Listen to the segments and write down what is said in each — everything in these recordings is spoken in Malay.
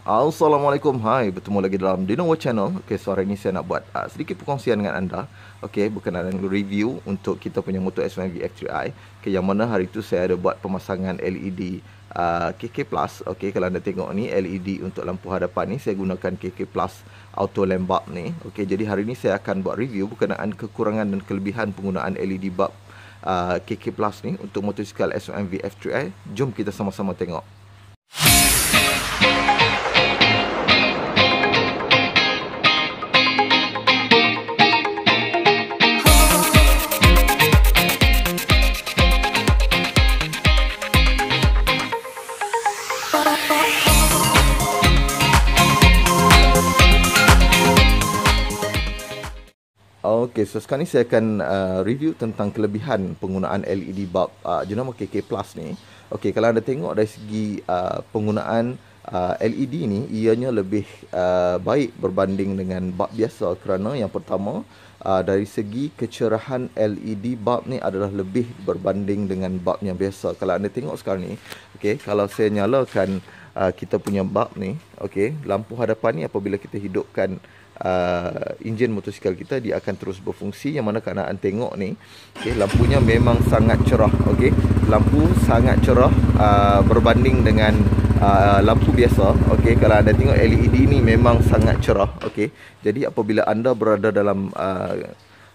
Assalamualaikum Hai bertemu lagi dalam Dinowo Channel Ok hari ni saya nak buat uh, sedikit perkongsian dengan anda Ok berkenaan dengan review untuk kita punya motor S1V X3i Ok yang mana hari tu saya ada buat pemasangan LED uh, ah, KK Plus Ok kalau anda tengok ni LED untuk lampu hadapan ni Saya gunakan KK Plus auto lamp bulb ni Ok jadi hari ni saya akan buat review berkenaan kekurangan dan kelebihan penggunaan LED bulb uh, ah, KK Plus ni Untuk motosikal S1V X3i Jom kita sama-sama tengok Okey, so sekarang ni saya akan uh, review tentang kelebihan penggunaan LED bulb uh, jenama KK Plus ni. Okey, kalau anda tengok dari segi uh, penggunaan uh, LED ni, ianya lebih uh, baik berbanding dengan bulb biasa kerana yang pertama, uh, dari segi kecerahan LED bulb ni adalah lebih berbanding dengan bulb yang biasa. Kalau anda tengok sekarang ni, okey, kalau saya nyalakan uh, kita punya bulb ni, okey, lampu hadapan ni apabila kita hidupkan uh, enjin motosikal kita dia akan terus berfungsi yang mana anda tengok ni okay, lampunya memang sangat cerah okey lampu sangat cerah uh, berbanding dengan uh, lampu biasa okey kalau anda tengok LED ni memang sangat cerah okey jadi apabila anda berada dalam uh,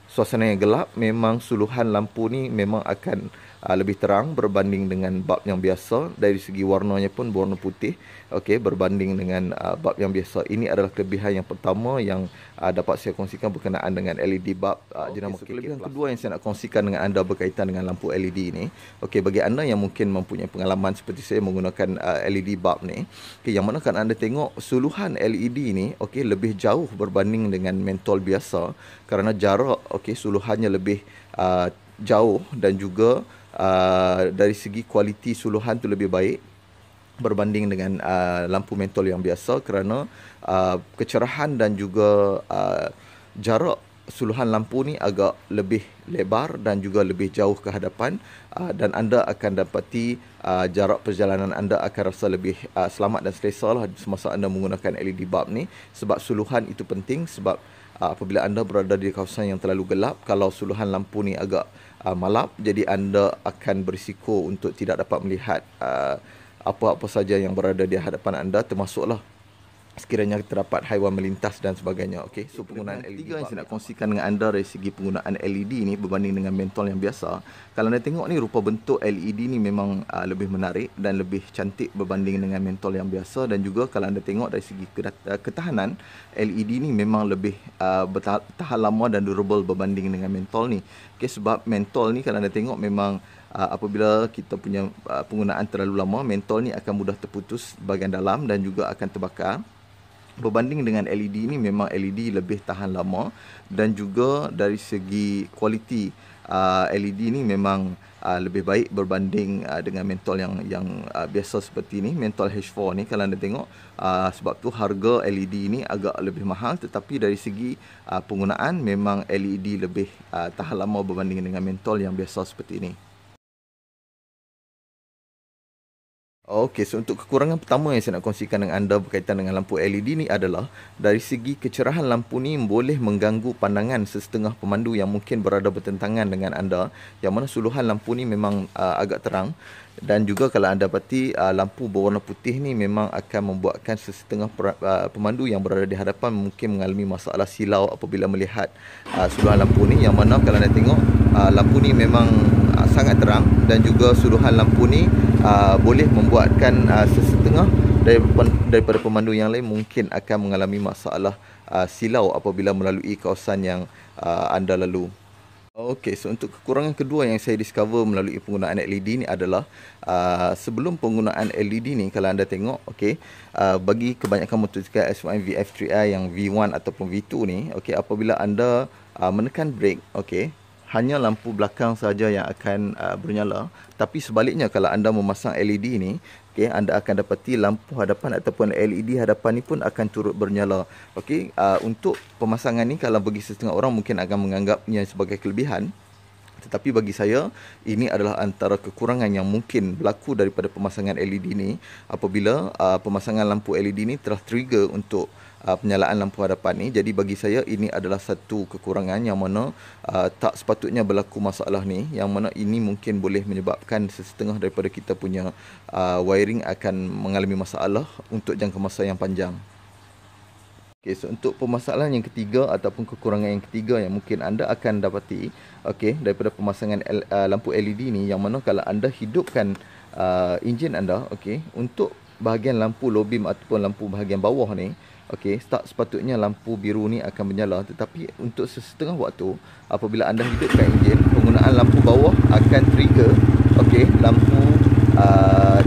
suasana yang gelap memang suluhan lampu ni memang akan uh, lebih terang berbanding dengan bulb yang biasa dari segi warnanya pun warna putih okey berbanding dengan uh, ah, bulb yang biasa ini adalah kelebihan yang pertama yang uh, dapat saya kongsikan berkenaan dengan LED bulb uh, okay, jenama so kelebihan Plus. kedua yang saya nak kongsikan dengan anda berkaitan dengan lampu LED ini okey bagi anda yang mungkin mempunyai pengalaman seperti saya menggunakan uh, LED bulb ni okey yang mana kan anda tengok suluhan LED ini okey lebih jauh berbanding dengan mentol biasa kerana jarak okey suluhannya lebih uh, jauh dan juga uh, dari segi kualiti suluhan tu lebih baik berbanding dengan uh, lampu mentol yang biasa kerana uh, kecerahan dan juga uh, jarak suluhan lampu ni agak lebih lebar dan juga lebih jauh ke hadapan uh, dan anda akan dapati uh, jarak perjalanan anda akan rasa lebih uh, selamat dan selesa lah semasa anda menggunakan LED bulb ni sebab suluhan itu penting sebab uh, apabila anda berada di kawasan yang terlalu gelap kalau suluhan lampu ni agak uh, malap jadi anda akan berisiko untuk tidak dapat melihat uh, apa-apa saja yang berada di hadapan anda termasuklah sekiranya terdapat haiwan melintas dan sebagainya. Okey, so penggunaan LED. Tiga e yang saya nak kongsikan dengan anda dari segi penggunaan LED ni berbanding dengan mentol yang biasa. Kalau anda tengok ni rupa bentuk LED ni memang uh, lebih menarik dan lebih cantik berbanding dengan mentol yang biasa dan juga kalau anda tengok dari segi uh, ketahanan LED ni memang lebih uh, bertahan lama dan durable berbanding dengan mentol ni. Okey, sebab mentol ni kalau anda tengok memang Uh, apabila kita punya uh, penggunaan terlalu lama mentol ni akan mudah terputus bahagian dalam dan juga akan terbakar berbanding dengan LED ni memang LED lebih tahan lama dan juga dari segi kualiti uh, LED ni memang uh, lebih baik berbanding uh, dengan mentol yang yang uh, biasa seperti ni mentol H4 ni kalau anda tengok uh, sebab tu harga LED ni agak lebih mahal tetapi dari segi uh, penggunaan memang LED lebih uh, tahan lama berbanding dengan mentol yang biasa seperti ini. Okey, so untuk kekurangan pertama yang saya nak kongsikan dengan anda berkaitan dengan lampu LED ni adalah dari segi kecerahan lampu ni boleh mengganggu pandangan sesetengah pemandu yang mungkin berada bertentangan dengan anda yang mana suluhan lampu ni memang uh, agak terang dan juga kalau anda dapati uh, lampu berwarna putih ni memang akan membuatkan sesetengah per, uh, pemandu yang berada di hadapan mungkin mengalami masalah silau apabila melihat uh, suluhan lampu ni yang mana kalau anda tengok uh, lampu ni memang sangat terang dan juga suruhan lampu ni uh, boleh membuatkan uh, sesetengah daripada pemandu yang lain mungkin akan mengalami masalah uh, silau apabila melalui kawasan yang uh, anda lalu. Okey, so untuk kekurangan kedua yang saya discover melalui penggunaan LED ni adalah uh, sebelum penggunaan LED ni kalau anda tengok, okey, uh, bagi kebanyakan motosikal S1 VF3i yang V1 ataupun V2 ni, okey, apabila anda uh, menekan brake, okey, hanya lampu belakang saja yang akan uh, bernyala tapi sebaliknya kalau anda memasang LED ni okey anda akan dapati lampu hadapan ataupun LED hadapan ni pun akan turut bernyala okey uh, untuk pemasangan ni kalau bagi setengah orang mungkin akan menganggapnya sebagai kelebihan tetapi bagi saya ini adalah antara kekurangan yang mungkin berlaku daripada pemasangan LED ini apabila uh, pemasangan lampu LED ini telah trigger untuk uh, penyalaan lampu hadapan ini. jadi bagi saya ini adalah satu kekurangan yang mana uh, tak sepatutnya berlaku masalah ni yang mana ini mungkin boleh menyebabkan setengah daripada kita punya uh, wiring akan mengalami masalah untuk jangka masa yang panjang Okey, so untuk permasalahan yang ketiga ataupun kekurangan yang ketiga yang mungkin anda akan dapati, okay, daripada pemasangan L, uh, lampu LED ni yang mana kalau anda hidupkan uh, enjin anda, okay, untuk bahagian lampu low beam ataupun lampu bahagian bawah ni, okay, start sepatutnya lampu biru ni akan menyala tetapi untuk sesetengah waktu apabila anda hidupkan enjin, penggunaan lampu bawah akan trigger okay, lampu uh,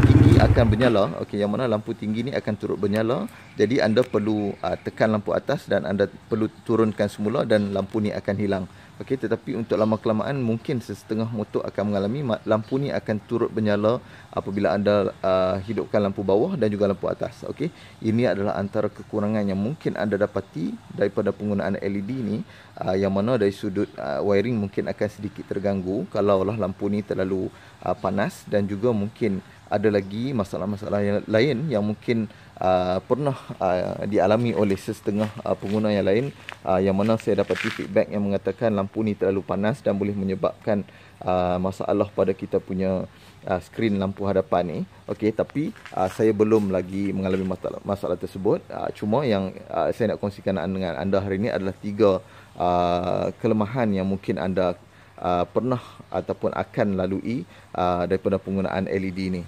akan bernyala okay? yang mana lampu tinggi ni akan turut bernyala jadi anda perlu uh, tekan lampu atas dan anda perlu turunkan semula dan lampu ni akan hilang Okay? tetapi untuk lama kelamaan mungkin setengah motor akan mengalami lampu ni akan turut bernyala apabila anda uh, hidupkan lampu bawah dan juga lampu atas Okay? ini adalah antara kekurangan yang mungkin anda dapati daripada penggunaan LED ni uh, yang mana dari sudut uh, wiring mungkin akan sedikit terganggu kalaulah lampu ni terlalu uh, panas dan juga mungkin ada lagi masalah-masalah yang lain yang mungkin uh, pernah uh, dialami oleh setengah uh, pengguna yang lain uh, yang mana saya dapat feedback yang mengatakan lampu ni terlalu panas dan boleh menyebabkan uh, masalah pada kita punya uh, skrin lampu hadapan ni okey tapi uh, saya belum lagi mengalami masalah, masalah tersebut uh, cuma yang uh, saya nak kongsikan dengan anda hari ini adalah tiga uh, kelemahan yang mungkin anda Uh, pernah ataupun akan lalui uh, daripada penggunaan LED ni.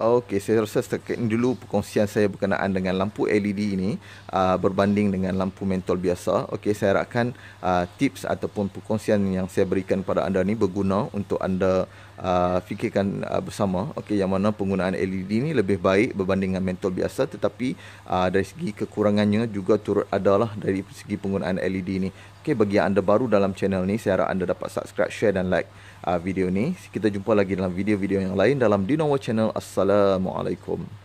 Okey, saya rasa setakat ini dulu perkongsian saya berkenaan dengan lampu LED ini uh, berbanding dengan lampu mentol biasa. Okey, saya harapkan uh, tips ataupun perkongsian yang saya berikan pada anda ini berguna untuk anda uh, fikirkan uh, bersama okey yang mana penggunaan LED ni lebih baik berbanding dengan mentol biasa tetapi uh, dari segi kekurangannya juga turut adalah dari segi penggunaan LED ni okey bagi yang anda baru dalam channel ni saya harap anda dapat subscribe share dan like uh, video ni kita jumpa lagi dalam video-video yang lain dalam Dinawa channel assalamualaikum